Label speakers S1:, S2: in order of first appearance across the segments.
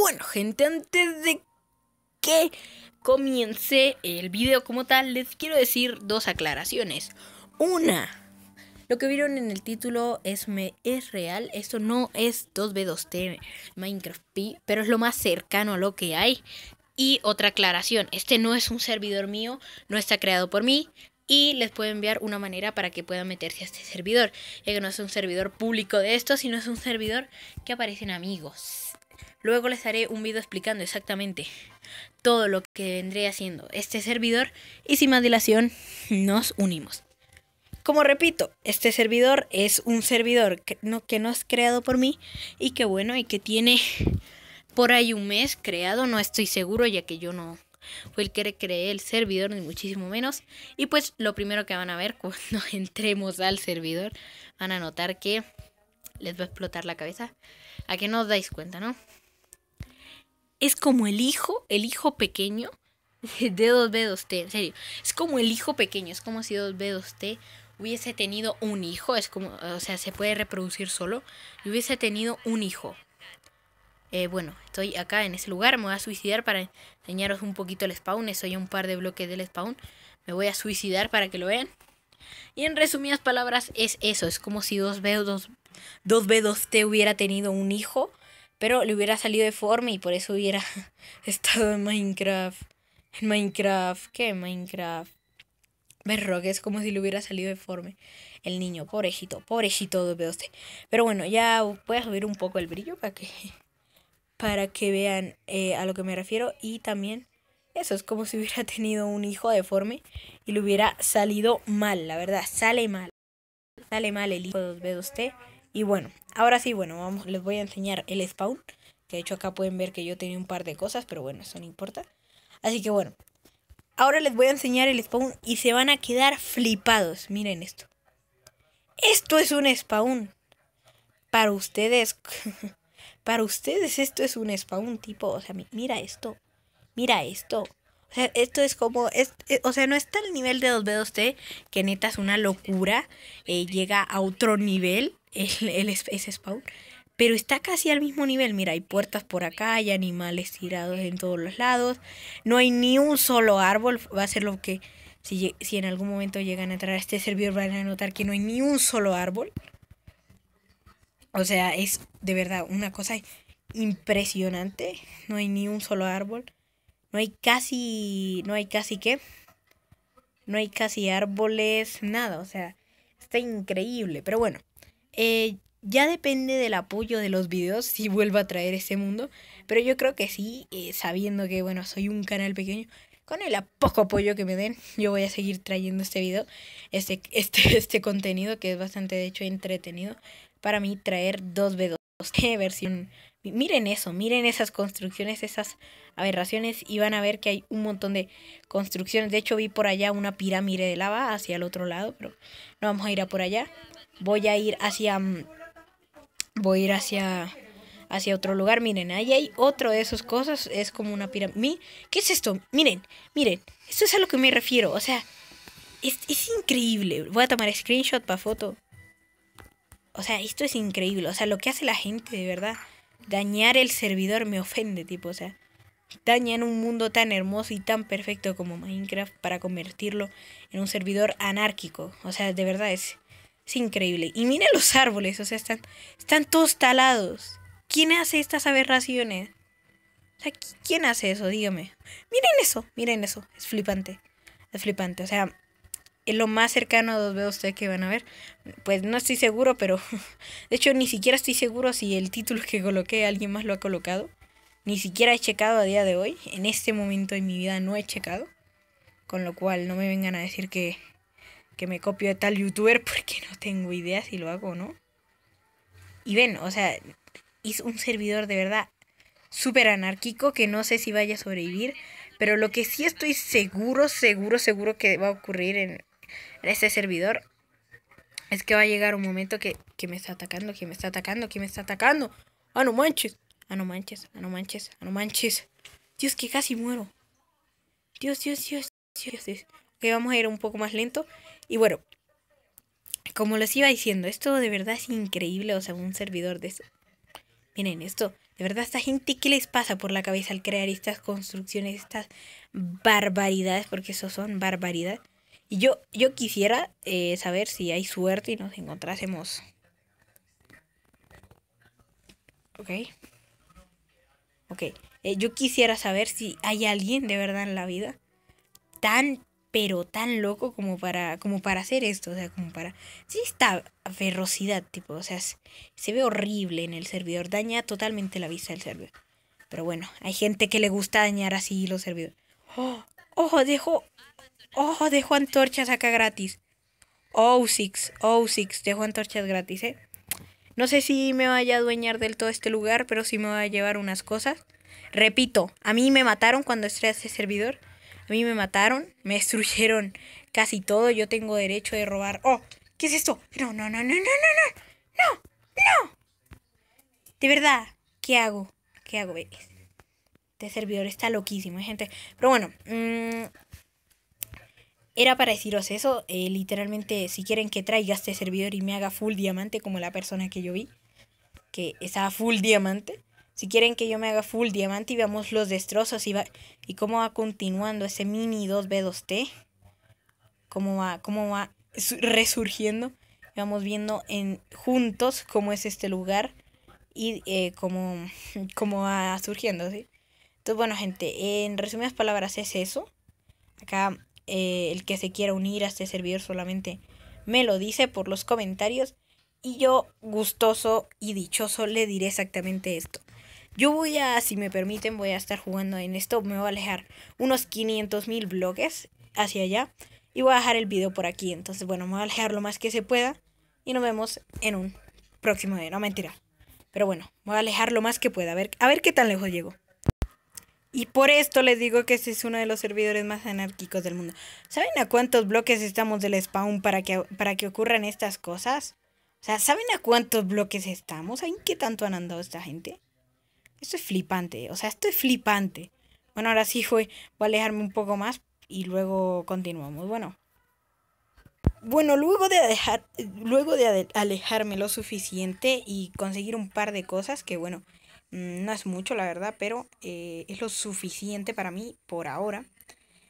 S1: bueno, gente, antes de que comience el video como tal, les quiero decir dos aclaraciones. Una, lo que vieron en el título es, me, es real. Esto no es 2B2T Minecraft P, pero es lo más cercano a lo que hay. Y otra aclaración, este no es un servidor mío, no está creado por mí. Y les puedo enviar una manera para que puedan meterse a este servidor. Ya que no es un servidor público de esto, sino es un servidor que aparecen amigos. Luego les haré un video explicando exactamente todo lo que vendré haciendo este servidor y sin más dilación nos unimos. Como repito, este servidor es un servidor que no, es creado por mí y que bueno, y que tiene por ahí un mes creado, no estoy seguro ya que yo no fue el que creé el servidor ni muchísimo menos. Y pues lo primero que van a ver cuando entremos al servidor van a notar que les va a explotar la cabeza. A que no os dais cuenta, ¿no? es como el hijo, el hijo pequeño de 2B2T, en serio. Es como el hijo pequeño, es como si 2B2T hubiese tenido un hijo, es como, o sea, se puede reproducir solo, y hubiese tenido un hijo. Eh, bueno, estoy acá en ese lugar, me voy a suicidar para enseñaros un poquito el spawn, estoy a un par de bloques del spawn, me voy a suicidar para que lo vean. Y en resumidas palabras es eso, es como si 2B2, 2B2T hubiera tenido un hijo pero le hubiera salido deforme y por eso hubiera estado en Minecraft. En Minecraft. ¿Qué Minecraft? Me que es como si le hubiera salido deforme el niño. Pobrecito, pobrecito 2B2T. Pero bueno, ya voy a subir un poco el brillo para que, para que vean eh, a lo que me refiero. Y también eso es como si hubiera tenido un hijo deforme y le hubiera salido mal, la verdad. Sale mal. Sale mal el hijo de 2B2T. Y bueno, ahora sí, bueno, vamos, les voy a enseñar el spawn. Que de hecho acá pueden ver que yo tenía un par de cosas, pero bueno, eso no importa. Así que bueno, ahora les voy a enseñar el spawn y se van a quedar flipados. Miren esto. Esto es un spawn. Para ustedes, para ustedes esto es un spawn tipo, o sea, mira esto. Mira esto. O sea, esto es como, e, o sea, no está el nivel de 2B2T, que neta es una locura, eh, llega a otro nivel el, el, ese spawn. Pero está casi al mismo nivel. Mira, hay puertas por acá, hay animales tirados en todos los lados. No hay ni un solo árbol. Va a ser lo que, si, si en algún momento llegan a entrar a este servidor, van a notar que no hay ni un solo árbol. O sea, es de verdad una cosa impresionante. No hay ni un solo árbol. No hay casi. No hay casi qué. No hay casi árboles, nada. O sea, está increíble. Pero bueno. Eh, ya depende del apoyo de los videos si vuelvo a traer ese mundo. Pero yo creo que sí, eh, sabiendo que, bueno, soy un canal pequeño. Con el poco apoyo que me den, yo voy a seguir trayendo este video, este, este, este contenido que es bastante, de hecho, entretenido para mí traer dos videos. Qué versión Miren eso, miren esas construcciones, esas aberraciones y van a ver que hay un montón de construcciones. De hecho vi por allá una pirámide de lava hacia el otro lado, pero no vamos a ir a por allá. Voy a ir hacia... Mm, voy a ir hacia... Hacia otro lugar, miren, ahí hay otro de esas cosas, es como una pirámide. ¿Qué es esto? Miren, miren, esto es a lo que me refiero, o sea, es, es increíble. Voy a tomar screenshot para foto. O sea, esto es increíble, o sea, lo que hace la gente de verdad dañar el servidor me ofende, tipo, o sea, dañan un mundo tan hermoso y tan perfecto como Minecraft para convertirlo en un servidor anárquico. O sea, de verdad es, increíble. Y miren los árboles, o sea, están, están todos talados. ¿Quién hace estas aberraciones? O sea, ¿quién hace eso? Dígame. Miren eso, miren eso. Es flipante. Es flipante. O sea, es eh, lo más cercano a dos b usted que van a ver. Pues no estoy seguro, pero de hecho ni siquiera estoy seguro si el título que coloqué alguien más lo ha colocado. Ni siquiera he checado a día de hoy. En este momento de mi vida no he checado. Con lo cual no me vengan a decir que, que me copio de tal youtuber porque no tengo idea si lo hago o no. Y ven, o sea, es un servidor de verdad súper anárquico que no sé si vaya a sobrevivir. Pero lo que sí estoy seguro, seguro, seguro que va a ocurrir en, este servidor es que va a llegar un momento que, que me está atacando, que me está atacando, que me está atacando. Ah, no manches. Ah, no manches, ah, no manches, ah, no manches. Dios, que casi muero. Dios, Dios, Dios, Dios, Dios. Ok, vamos a ir un poco más lento. Y bueno, como les iba diciendo, esto de verdad es increíble. O sea, un servidor de este. Miren esto. De verdad, esta gente, ¿qué les pasa por la cabeza al crear estas construcciones, estas barbaridades? Porque eso son barbaridades. Y yo, yo quisiera eh, saber si hay suerte y nos encontrásemos. Ok. Ok. Eh, yo quisiera saber si hay alguien de verdad en la vida tan, pero tan loco como para, como para hacer esto. O sea, como para... Sí, esta ferocidad tipo. O sea, se ve horrible en el servidor. Daña totalmente la vista del servidor. Pero bueno, hay gente que le gusta dañar así los servidores. ¡Oh! ojo dejo Oh, dejo antorchas acá gratis. Oh, six, oh, six, dejo antorchas gratis, ¿eh? No sé si me vaya a adueñar del todo este lugar, pero sí me va a llevar unas cosas. Repito, a mí me mataron cuando estré a este servidor. A mí me mataron, me destruyeron casi todo. Yo tengo derecho de robar. ¡Oh! ¿Qué es esto? No, no, no, no, no, no, no. No, De verdad, ¿qué hago? ¿Qué hago, bebés? Este servidor está loquísimo, gente. Pero bueno, mmm, era para deciros eso, eh, literalmente si quieren que traiga este servidor y me haga full diamante como la persona que yo vi, que estaba full diamante, si quieren que yo me haga full diamante y veamos los destrozos y, va, y cómo va continuando ese mini 2B2T, cómo va, cómo va resurgiendo, vamos viendo en, juntos cómo es este lugar y eh, cómo, cómo, va surgiendo, ¿sí? Entonces, bueno, gente, en resumidas palabras es eso. Acá eh, el que se quiera unir a este servidor solamente me lo dice por los comentarios y yo gustoso y dichoso le diré exactamente esto. Yo voy a, si me permiten, voy a estar jugando en esto, me voy a alejar unos 500 mil bloques hacia allá y voy a dejar el video por aquí. Entonces, bueno, me voy a alejar lo más que se pueda y nos vemos en un próximo video, no mentira. Pero bueno, voy a alejar lo más que pueda, a ver, a ver qué tan lejos llego. Y por esto les digo que este es uno de los servidores más anárquicos del mundo. ¿Saben a cuántos bloques estamos del spawn para que, para que ocurran estas cosas? O sea, ¿saben a cuántos bloques estamos? ¿En qué tanto han andado esta gente? Esto es flipante, o sea, esto es flipante. Bueno, ahora sí fue, voy a alejarme un poco más y luego continuamos. Bueno. Bueno, luego de, dejar, luego de alejarme lo suficiente y conseguir un par de cosas que, bueno, Mm, no es mucho, la verdad, pero eh, es lo suficiente para mí por ahora.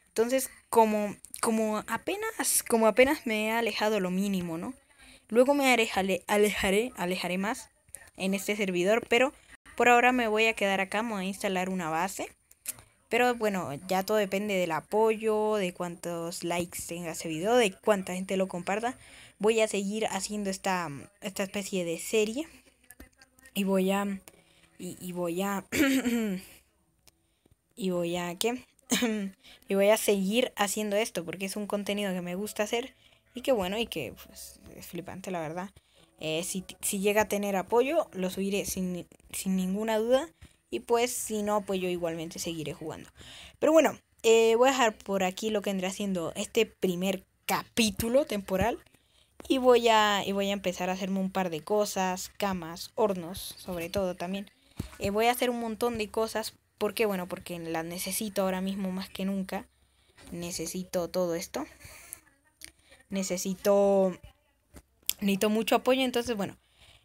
S1: Entonces, como, como, apenas, como apenas me he alejado lo mínimo, ¿no? Luego me alejaré, alejaré más en este servidor, pero por ahora me voy a quedar acá, me a instalar una base. Pero bueno, ya todo depende del apoyo, de cuántos likes tenga ese video, de cuánta gente lo comparta. Voy a seguir haciendo esta, esta especie de serie y voy a y, voy a... y voy a... ¿Qué? y voy a seguir haciendo esto porque es un contenido que me gusta hacer y que bueno y que pues, es flipante la verdad. Eh, si, llega a tener apoyo lo subiré sin, ninguna duda y pues si no pues yo igualmente seguiré jugando. Pero bueno, eh, voy a dejar por aquí lo que andré haciendo este primer capítulo temporal y voy a, y voy a empezar a hacerme un par de cosas, camas, hornos sobre todo también. Eh, voy a hacer un montón de cosas. ¿Por qué? Bueno, porque las necesito ahora mismo más que nunca. Necesito todo esto. Necesito... Necesito mucho apoyo, entonces bueno.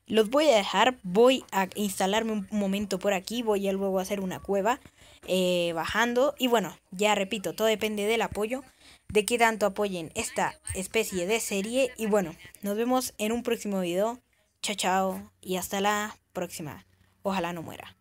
S1: Los voy a dejar, voy a instalarme un momento por aquí, voy a luego hacer una cueva eh, bajando. Y bueno, ya repito, todo depende del apoyo, de qué tanto apoyen esta especie de serie. Y bueno, nos vemos en un próximo video. Chao, chao y hasta la próxima ojalá no muera.